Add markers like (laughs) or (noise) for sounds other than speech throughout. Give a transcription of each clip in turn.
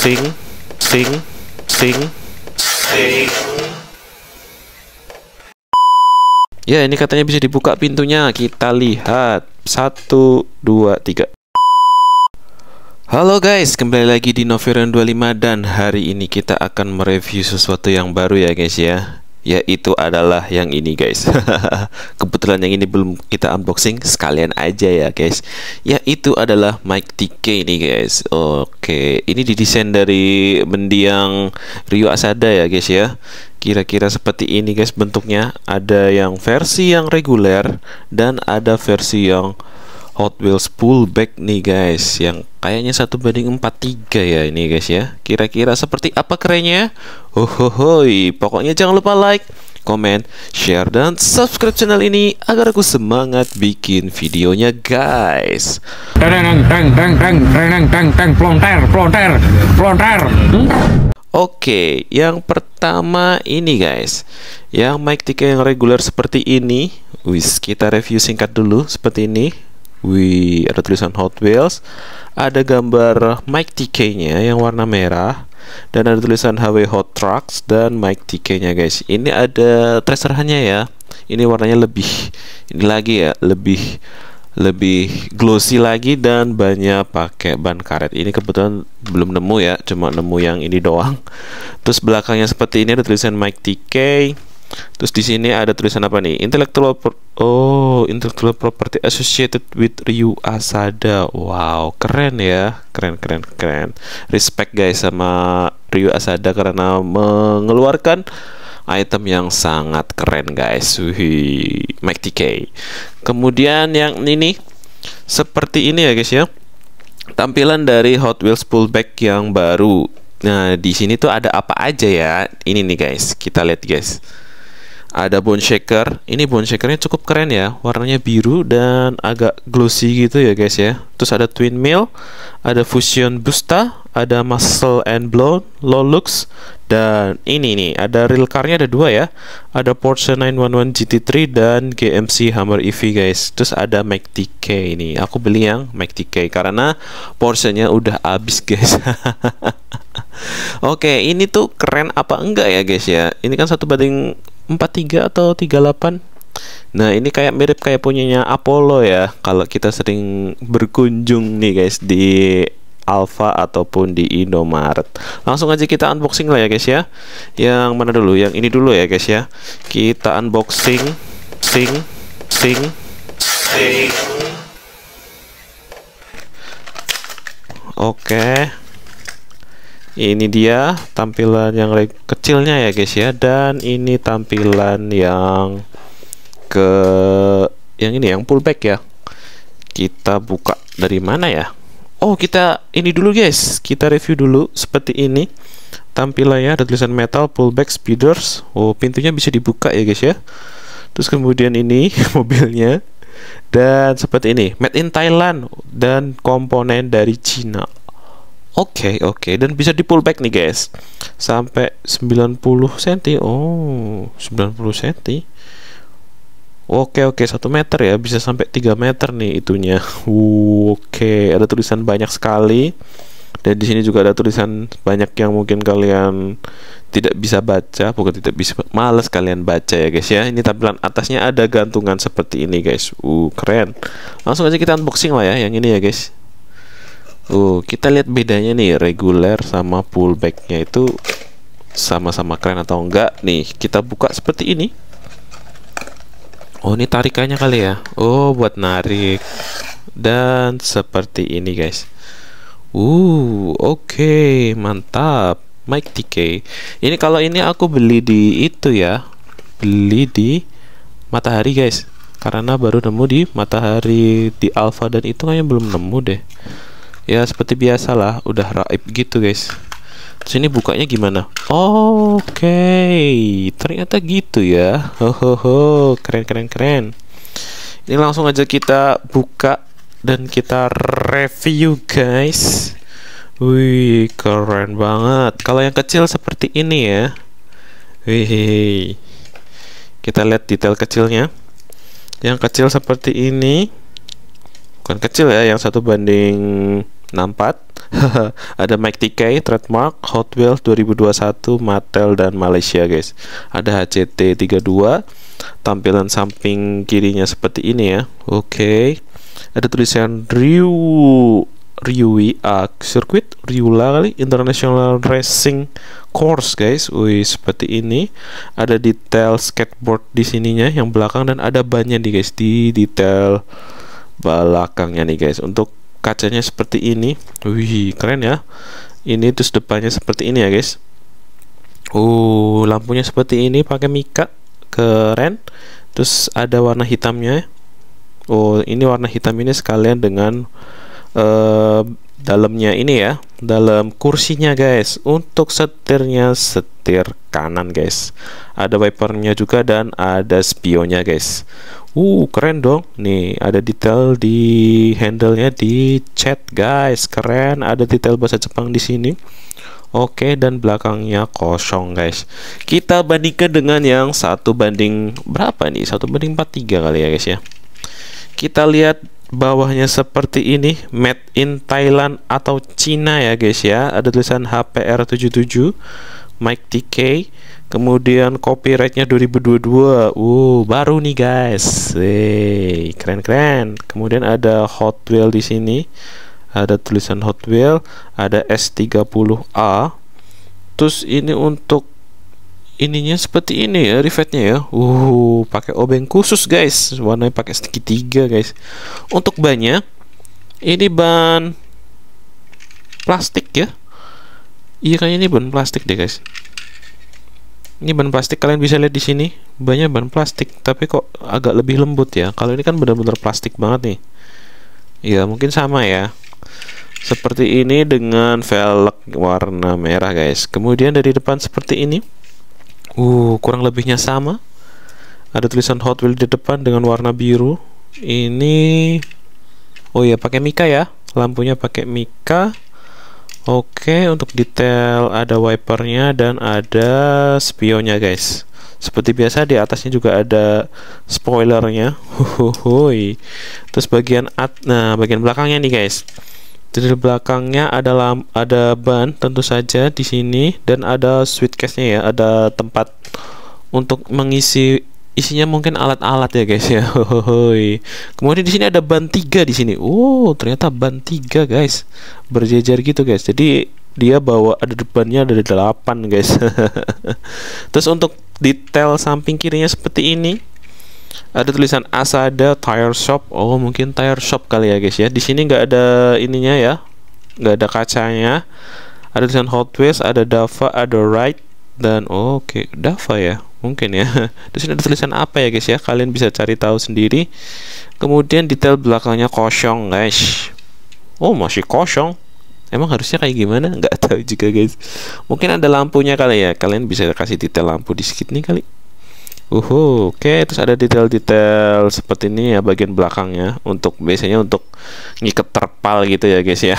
sing sing sing sing ya ini katanya bisa dibuka pintunya kita lihat satu dua tiga Halo guys, kembali lagi di Noviron 25 dan hari ini kita akan mereview sesuatu yang baru ya guys ya Yaitu adalah yang ini guys (laughs) kebetulan yang ini belum kita unboxing sekalian aja ya guys ya itu adalah mic TK ini guys oke ini didesain dari mendiang Ryu Asada ya guys ya kira-kira seperti ini guys bentuknya ada yang versi yang reguler dan ada versi yang Hot Wheels pullback nih guys yang kayaknya satu banding 43 ya ini guys ya kira-kira seperti apa kerennya hohoi pokoknya jangan lupa like komen, share, dan subscribe channel ini agar aku semangat bikin videonya guys. Oke, yang pertama ini guys Yang mic tiga yang reguler seperti ini Wis, kita review singkat dulu seperti ini Wih, ada tulisan Hot Wheels Ada gambar mic TK-nya yang warna merah dan ada tulisan HW Hot Trucks dan Mike TK-nya guys. Ini ada tracer hanya ya. Ini warnanya lebih ini lagi ya, lebih lebih glossy lagi dan banyak pakai ban karet. Ini kebetulan belum nemu ya, cuma nemu yang ini doang. Terus belakangnya seperti ini ada tulisan mic TK Terus di sini ada tulisan apa nih? Intellectual pro Oh, intellectual property associated with Ryu Asada. Wow, keren ya. Keren keren keren. Respect guys sama Ryu Asada karena mengeluarkan item yang sangat keren guys. Hi, Mac K. Kemudian yang ini seperti ini ya guys ya. Tampilan dari Hot Wheels pullback yang baru. Nah, di sini tuh ada apa aja ya? Ini nih guys, kita lihat guys ada bone shaker ini bone shakernya cukup keren ya warnanya biru dan agak glossy gitu ya guys ya terus ada twin mill ada fusion busta ada muscle and blown low looks dan ini nih ada real carnya ada dua ya ada Porsche 911 GT3 dan GMC Hummer EV guys terus ada Mac TK ini aku beli yang Mac TK karena Porsche-nya udah habis (laughs) guys Oke, ini tuh keren apa enggak ya guys ya? Ini kan satu banding 43 atau 38 Nah ini kayak mirip kayak punyanya Apollo ya Kalau kita sering berkunjung nih guys di Alfa ataupun di Indomaret Langsung aja kita unboxing lah ya guys ya Yang mana dulu? Yang ini dulu ya guys ya Kita unboxing Sing Sing Sing Oke okay ini dia tampilan yang kecilnya ya guys ya dan ini tampilan yang ke yang ini yang pullback ya kita buka dari mana ya Oh kita ini dulu guys kita review dulu seperti ini tampilannya ada tulisan metal pullback speeders Oh pintunya bisa dibuka ya guys ya terus kemudian ini (laughs) mobilnya dan seperti ini made in Thailand dan komponen dari Cina Oke, okay, oke okay. dan bisa di pullback nih guys. Sampai 90 cm. Oh, 90 cm. Oke, okay, oke, okay. 1 meter ya, bisa sampai 3 meter nih itunya. Uh, (laughs) oke, okay. ada tulisan banyak sekali. Dan di sini juga ada tulisan banyak yang mungkin kalian tidak bisa baca, bukan tidak bisa males kalian baca ya guys ya. Ini tampilan atasnya ada gantungan seperti ini guys. Uh, keren. Langsung aja kita unboxing lah ya yang ini ya guys. Oh, kita lihat bedanya nih reguler sama pullbacknya itu sama-sama keren atau enggak nih kita buka seperti ini oh ini tarikannya kali ya oh buat narik dan seperti ini guys uh oke okay, mantap Mike TK ini kalau ini aku beli di itu ya beli di matahari guys karena baru nemu di matahari di alpha dan itu kayaknya belum nemu deh ya seperti biasa lah, udah raib gitu guys Terus ini bukanya gimana? Oke, okay. ternyata gitu ya. Hohoho, keren keren keren. Ini langsung aja kita buka dan kita review guys. Wih, keren banget. Kalau yang kecil seperti ini ya. Wih, kita lihat detail kecilnya. Yang kecil seperti ini, bukan kecil ya, yang satu banding 64 (laughs) ada Mike TK trademark Hot Wheels 2021 Mattel dan Malaysia guys ada HCT 32 tampilan samping kirinya seperti ini ya oke okay. ada tulisan Ryu Ryui Ak ah, Circuit Ryula kali International Racing Course guys Wih seperti ini ada detail skateboard di sininya yang belakang dan ada bannya nih guys di detail belakangnya nih guys untuk kacanya seperti ini wih keren ya ini terus depannya seperti ini ya guys uh lampunya seperti ini pakai mika keren terus ada warna hitamnya oh ini warna hitam ini sekalian dengan Eh, dalamnya ini ya dalam kursinya guys untuk setirnya setir kanan guys ada wipernya juga dan ada spionnya guys uh keren dong nih ada detail di handlenya di chat guys keren ada detail bahasa Jepang di sini Oke dan belakangnya kosong guys Kita bandingkan dengan yang satu banding Berapa nih? satu banding 43 kali ya guys ya Kita lihat bawahnya seperti ini made in Thailand atau Cina ya guys ya ada tulisan HPR77 Mike TK kemudian copyrightnya 2022 uh baru nih guys hey, keren keren kemudian ada Hot Wheel di sini ada tulisan Hot Wheel ada S30A terus ini untuk ininya seperti ini ya rivetnya ya uh pakai obeng khusus guys warnanya pakai sedikit tiga guys untuk bannya ini ban plastik ya iya kayaknya ini ban plastik deh guys ini ban plastik kalian bisa lihat di sini banyak ban plastik tapi kok agak lebih lembut ya kalau ini kan benar-benar plastik banget nih ya mungkin sama ya seperti ini dengan velg warna merah guys kemudian dari depan seperti ini Uh, kurang lebihnya sama. Ada tulisan Hot Wheels di depan dengan warna biru. Ini Oh iya, pakai mika ya. Lampunya pakai mika. Oke, untuk detail ada wipernya dan ada spionnya, guys. Seperti biasa di atasnya juga ada spoilernya. Terus bagian at nah, bagian belakangnya nih, guys di belakangnya ada ada ban tentu saja di sini dan ada sweet case-nya ya, ada tempat untuk mengisi isinya mungkin alat-alat ya guys ya. (laughs) Kemudian di sini ada ban tiga di sini. Oh, ternyata ban tiga guys. Berjejer gitu guys. Jadi dia bawa ada depannya ada delapan guys. (laughs) Terus untuk detail samping kirinya seperti ini ada tulisan Asada Tire Shop. Oh, mungkin tire shop kali ya, guys ya. Di sini nggak ada ininya ya. nggak ada kacanya. Ada tulisan Hot Wheels, ada Dava, ada Right. dan oh, oke, okay. Dava ya. Mungkin ya. (laughs) Di sini ada tulisan apa ya, guys ya? Kalian bisa cari tahu sendiri. Kemudian detail belakangnya kosong, guys. Oh, masih kosong. Emang harusnya kayak gimana? (laughs) Nggak tahu juga, guys. Mungkin ada lampunya kali ya. Kalian bisa kasih detail lampu di skit nih kali. Uhu, oke okay. terus ada detail-detail seperti ini ya bagian belakangnya untuk biasanya untuk ngikat terpal gitu ya guys ya. (laughs)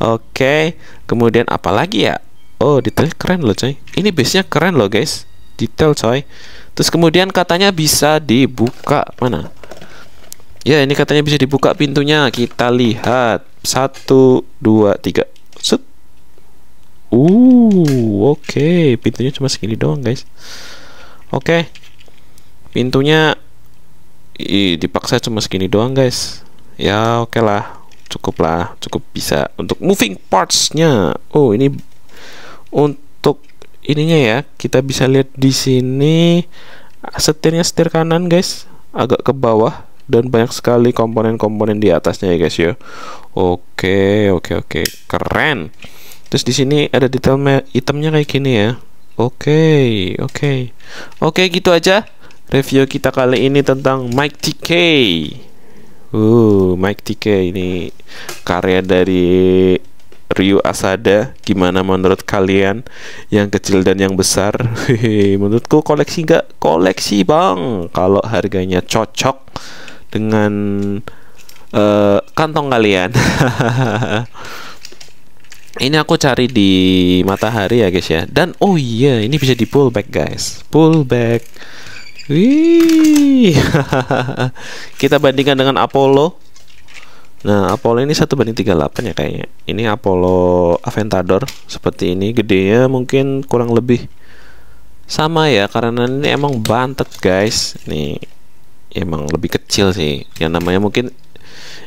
oke, okay. kemudian apa lagi ya? Oh, detail keren loh coy. Ini base-nya keren loh guys. Detail coy. Terus kemudian katanya bisa dibuka mana? Ya, ini katanya bisa dibuka pintunya. Kita lihat. Satu, dua, tiga. Set. Uh, oke, okay. pintunya cuma segini doang, guys. Oke. Okay. Pintunya i, dipaksa cuma segini doang, guys. Ya, oke okay lah. Cukup lah, cukup bisa untuk moving partsnya. Oh, ini untuk ininya ya. Kita bisa lihat di sini setirnya setir kanan, guys. Agak ke bawah dan banyak sekali komponen-komponen di atasnya ya, guys ya. Oke, okay, oke, okay, oke. Keren. Terus di sini ada detailnya itemnya kayak gini ya. Oke, okay, oke. Okay. Oke, okay, gitu aja review kita kali ini tentang Mike TK. Uh, Mike TK ini karya dari Ryu Asada gimana menurut kalian yang kecil dan yang besar (laughs) menurutku koleksi nggak koleksi bang kalau harganya cocok dengan uh, kantong kalian (laughs) ini aku cari di matahari ya guys ya dan oh iya yeah, ini bisa di pullback guys pullback wih (laughs) kita bandingkan dengan Apollo nah Apollo ini satu banding 38 ya kayaknya ini Apollo Aventador seperti ini gede gedenya mungkin kurang lebih sama ya karena ini emang bantet guys nih emang lebih kecil sih yang namanya mungkin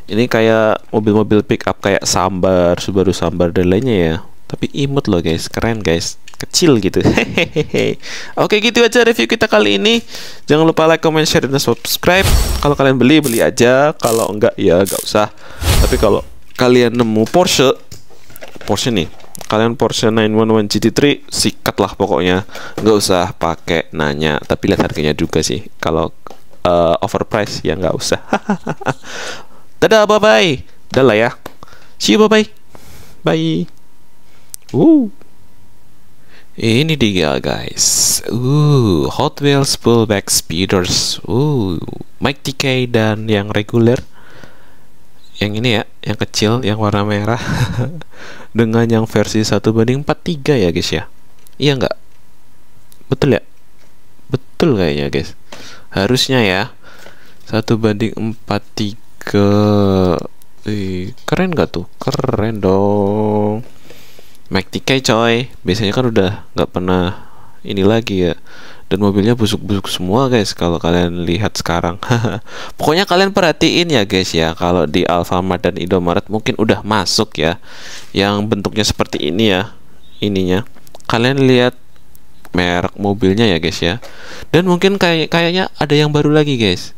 ini kayak mobil-mobil pick up kayak Sambar, Subaru Sambar dan lainnya ya. Tapi imut loh guys, keren guys, kecil gitu. Hehehe. (laughs) Oke gitu aja review kita kali ini. Jangan lupa like, comment, share dan subscribe. Kalau kalian beli beli aja, kalau enggak ya enggak usah. Tapi kalau kalian nemu Porsche, Porsche nih, kalian Porsche 911 GT3 sikat lah pokoknya enggak usah pakai nanya tapi lihat harganya juga sih kalau uh, overpriced ya enggak usah (laughs) Dadah, bye-bye. Dah lah ya. See you, bye-bye. Bye. woo, Ini dia guys. Uh, Hot Wheels pullback speeders. Uh, Mike TK dan yang reguler. Yang ini ya, yang kecil, yang warna merah. (laughs) Dengan yang versi 1 banding 43 ya guys ya. Iya nggak? Betul ya? Betul kayaknya guys. Harusnya ya. satu banding empat tiga ke Ih, keren gak tuh? Keren dong. Mac 3 coy. Biasanya kan udah nggak pernah ini lagi ya. Dan mobilnya busuk-busuk semua guys kalau kalian lihat sekarang. (laughs) Pokoknya kalian perhatiin ya guys ya kalau di Alfamart dan Indomaret mungkin udah masuk ya yang bentuknya seperti ini ya. Ininya. Kalian lihat merek mobilnya ya guys ya. Dan mungkin kayak kayaknya ada yang baru lagi guys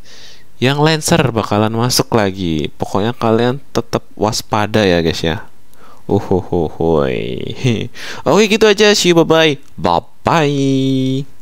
yang Lancer bakalan masuk lagi. Pokoknya kalian tetap waspada ya guys ya. Uhuhuhui. (laughs) Oke gitu aja. See you bye bye. Bye bye.